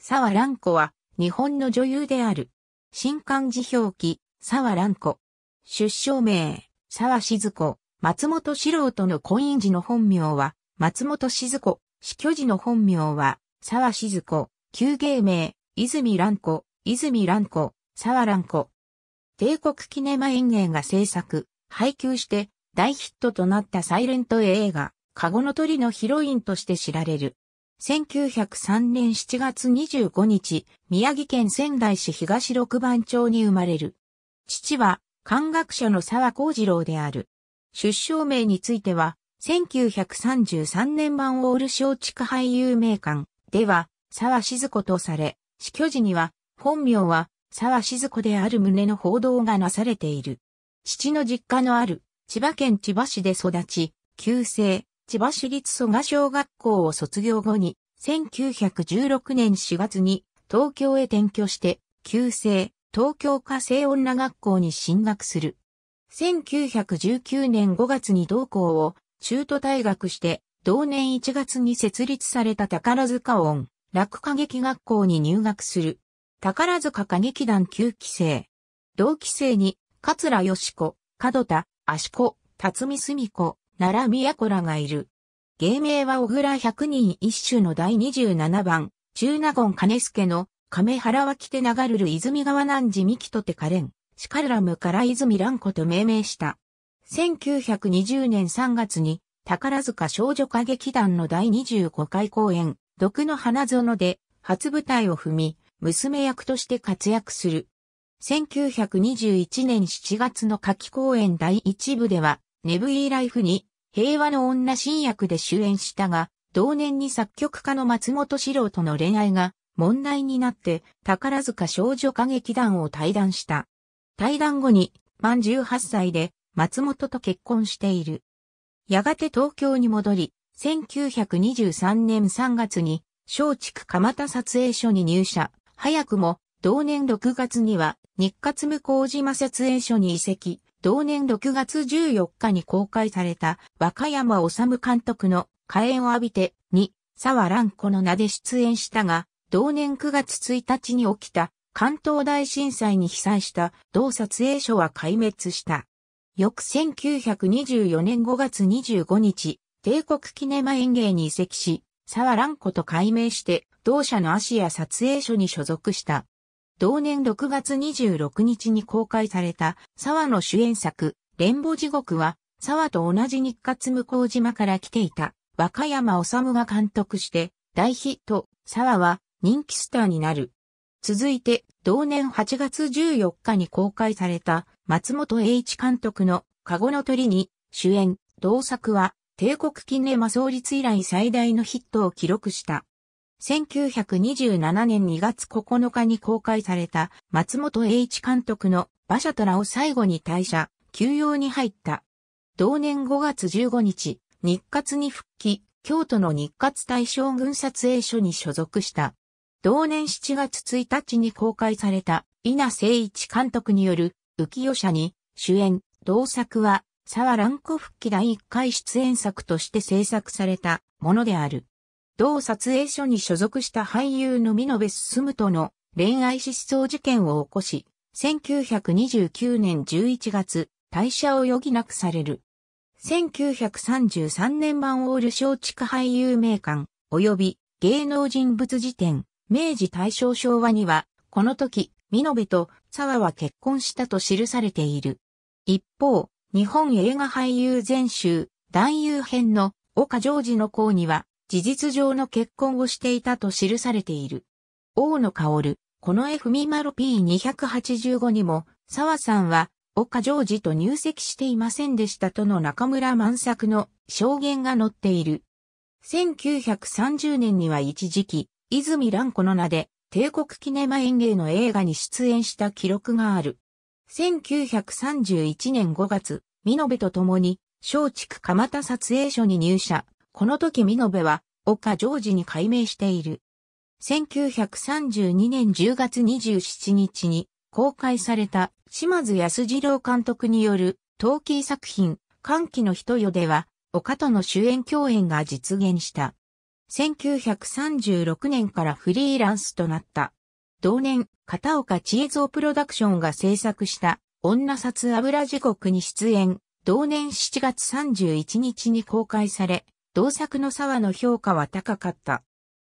沢蘭子は、日本の女優である。新漢字表記、沢蘭子。出生名、沢静子、松本志郎との婚姻時の本名は、松本静子、死去時の本名は、沢静子、旧芸名、泉蘭子、泉蘭子、沢蘭子。帝国キネマ演芸が制作、配給して大ヒットとなったサイレント映画、カゴの鳥のヒロインとして知られる。1903年7月25日、宮城県仙台市東六番町に生まれる。父は、漢学者の沢幸次郎である。出生名については、1933年版オール松竹俳優名館では、沢静子とされ、死去時には、本名は、沢静子である旨の報道がなされている。父の実家のある、千葉県千葉市で育ち、旧姓、千葉市立蘇我小学校を卒業後に、1916年4月に東京へ転居して、旧制、東京家政女学校に進学する。1919年5月に同校を中途退学して、同年1月に設立された宝塚音、落歌劇学校に入学する。宝塚歌劇団9期生。同期生に、桂よし子、角田、足子、辰巳澄子、奈良子らがいる。芸名は小倉百人一首の第27番、中納言金助の、亀原は来て流るる泉川南寺三木とてかれん、シカルラムから泉蘭子と命名した。1920年3月に、宝塚少女歌劇団の第25回公演、毒の花園で、初舞台を踏み、娘役として活躍する。1921年7月の夏季公演第1部では、ネブイーライフに平和の女新役で主演したが、同年に作曲家の松本史郎との恋愛が問題になって宝塚少女歌劇団を退団した。退団後に満18歳で松本と結婚している。やがて東京に戻り、1923年3月に松竹蒲田撮影所に入社、早くも同年6月には日活向島撮影所に移籍、同年6月14日に公開された和歌山治監督の火炎を浴びてに沢蘭子の名で出演したが、同年9月1日に起きた関東大震災に被災した同撮影所は壊滅した。翌1924年5月25日、帝国記念マ園芸に移籍し、沢蘭子と改名して、同社の足や撮影所に所属した。同年6月26日に公開された、沢の主演作、レンボ地獄は、沢と同じ日活向島から来ていた、若山治が監督して、大ヒット、沢は人気スターになる。続いて、同年8月14日に公開された、松本栄一監督の、カゴの鳥に、主演、同作は、帝国記念魔創立以来最大のヒットを記録した。1927年2月9日に公開された松本栄一監督の馬車虎を最後に退社、休養に入った。同年5月15日、日活に復帰、京都の日活大将軍撮影所に所属した。同年7月1日に公開された稲聖一監督による浮世者に主演、同作は沢蘭子復帰第1回出演作として制作されたものである。同撮影所に所属した俳優の美濃部進との恋愛失踪事件を起こし、1929年11月、退社を余儀なくされる。1933年版オール松竹俳優名鑑、及び芸能人物辞典、明治大正昭和には、この時、美濃部と沢は結婚したと記されている。一方、日本映画俳優全集、男優編の岡ジョージの項には、事実上の結婚をしていたと記されている。大野薫、この F ミマロ P285 にも、沢さんは、岡ジョージと入籍していませんでしたとの中村満作の証言が載っている。1930年には一時期、泉蘭子の名で、帝国記念マ演芸の映画に出演した記録がある。1931年5月、美濃部と共に、松竹蒲田撮影所に入社。この時美部は、岡ジョージに改名している。1932年10月27日に公開された島津安二郎監督による陶器作品、歓喜の人よでは、岡との主演共演が実現した。1936年からフリーランスとなった。同年、片岡千恵蔵プロダクションが制作した女札油地獄に出演。同年7月31日に公開され、同作の沢の評価は高かった。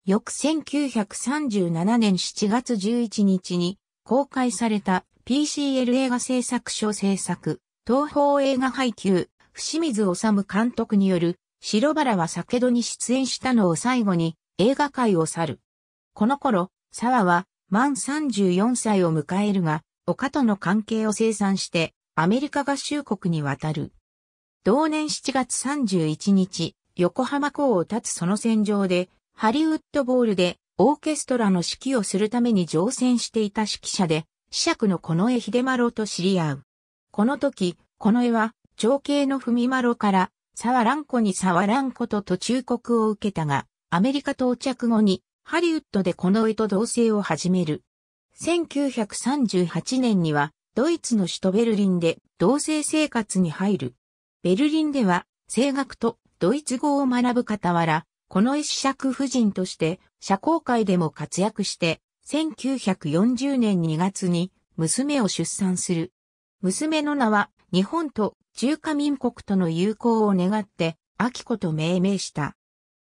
翌1937年7月11日に公開された PCL 映画制作所制作、東方映画配給、伏水治監督による白原は酒戸に出演したのを最後に映画界を去る。この頃、沢は満34歳を迎えるが、岡との関係を清算してアメリカ合衆国に渡る。同年7月31日、横浜港を立つその戦場で、ハリウッドボールでオーケストラの指揮をするために乗船していた指揮者で、子爵の近衛秀丸と知り合う。この時、近衛は、長兄の文丸から、らん子にらんことと忠告を受けたが、アメリカ到着後に、ハリウッドで近衛と同棲を始める。1938年には、ドイツの首都ベルリンで同棲生活に入る。ベルリンでは、声楽とドイツ語を学ぶ傍ら、この一尺夫人として社交界でも活躍して、1940年2月に娘を出産する。娘の名は日本と中華民国との友好を願って、秋子と命名した。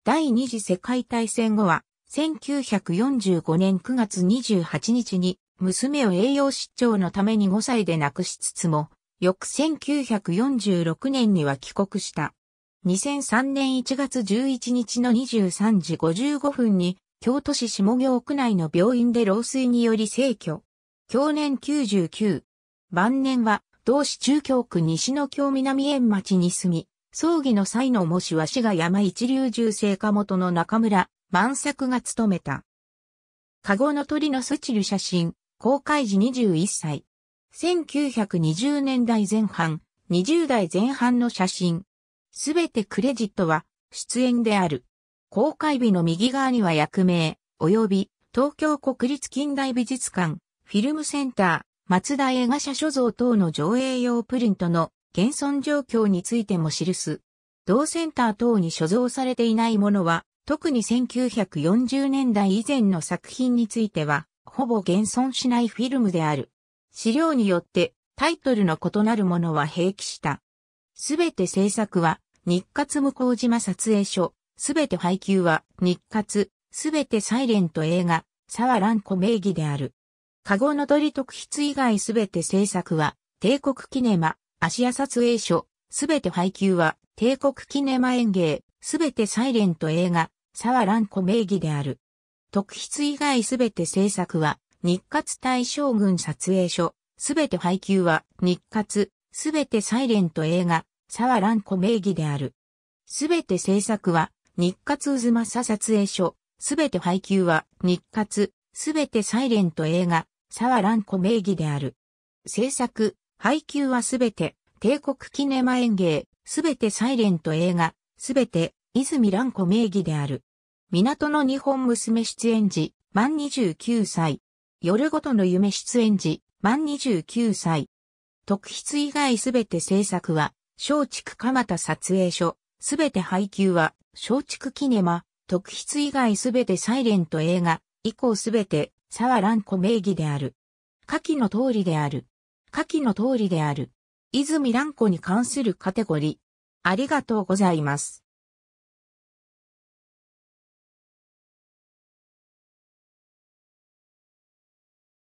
第二次世界大戦後は、1945年9月28日に娘を栄養失調のために5歳で亡くしつつも、翌1946年には帰国した。2003年1月11日の23時55分に、京都市下京区内の病院で老衰により逝去。去年99。晩年は、同市中京区西の京南園町に住み、葬儀の際の模試は滋賀山一流重生家元の中村万作が務めた。籠の鳥のスチル写真、公開時21歳。1920年代前半、20代前半の写真。すべてクレジットは出演である。公開日の右側には役名、及び東京国立近代美術館、フィルムセンター、松田映画社所蔵等の上映用プリントの現存状況についても記す。同センター等に所蔵されていないものは、特に1940年代以前の作品については、ほぼ現存しないフィルムである。資料によってタイトルの異なるものは併記した。すべて制作は日活向島撮影所、すべて配給は、日活、すべてサイレント映画、沢蘭子名義である。カゴの鳥特筆以外すべて制作は、帝国キネマ、芦屋撮影所、すべて配給は、帝国キネマ演芸、すべてサイレント映画、沢蘭子名義である。特筆以外すべて制作は、日活大将軍撮影所、すべて配給は、日活、すべてサイレント映画、沢蘭子名義である。すべて制作は、日活渦正撮影所、すべて配給は、日活、すべてサイレント映画、沢蘭子名義である。制作、配給はすべて、帝国キネマ演芸、すべてサイレント映画、すべて、泉蘭子名義である。港の日本娘出演時、満29歳。夜ごとの夢出演時、満29歳。特筆以外すべて制作は、松竹蒲田撮影所、すべて配給は、松竹キネマ、特筆以外すべてサイレント映画、以降すべて、沢蘭子名義である。下記の通りである。下記の通りである。泉蘭子に関するカテゴリー。ありがとうございます。